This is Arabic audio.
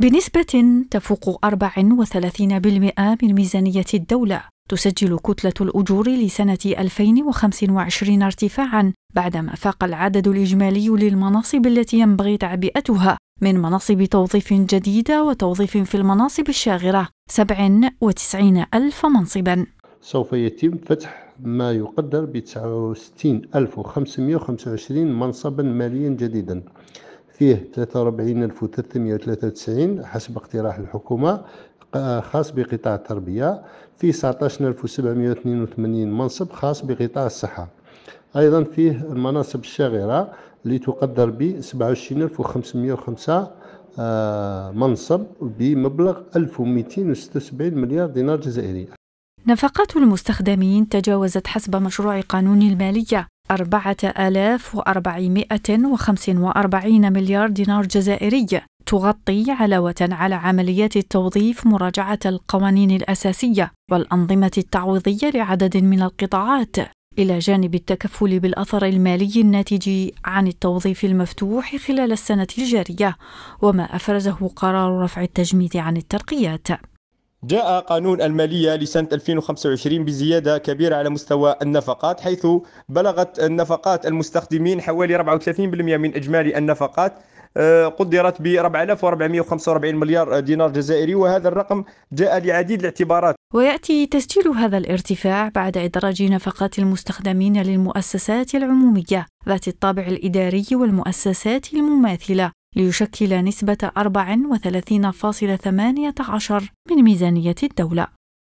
بنسبة تفوق 34% من ميزانية الدولة تسجل كتلة الأجور لسنة 2025 ارتفاعا بعدما فاق العدد الإجمالي للمناصب التي ينبغي تعبئتها من مناصب توظيف جديدة وتوظيف في المناصب الشاغرة 97 ألف منصبا سوف يتم فتح ما يقدر ب 69525 منصبا ماليا جديدا فيه 43393 حسب اقتراح الحكومة خاص بقطاع التربية فيه 19782 منصب خاص بقطاع الصحة أيضا فيه المناصب الشاغرة اللي تقدر ب 27505 آه، منصب بمبلغ 1276 مليار دينار جزائري نفقات المستخدمين تجاوزت حسب مشروع قانون المالية أربعة آلاف وأربعمائة وأربعين مليار دينار جزائري تغطي علاوة على عمليات التوظيف مراجعة القوانين الأساسية والأنظمة التعويضية لعدد من القطاعات إلى جانب التكفل بالأثر المالي الناتج عن التوظيف المفتوح خلال السنة الجارية وما أفرزه قرار رفع التجميد عن الترقيات جاء قانون المالية لسنة 2025 بزيادة كبيرة على مستوى النفقات حيث بلغت النفقات المستخدمين حوالي 34% من إجمالي النفقات آه، قدرت ب 4445 مليار دينار جزائري وهذا الرقم جاء لعديد الاعتبارات وياتي تسجيل هذا الارتفاع بعد ادراج نفقات المستخدمين للمؤسسات العموميه ذات الطابع الاداري والمؤسسات المماثله ليشكل نسبة 34.18 من ميزانية الدولة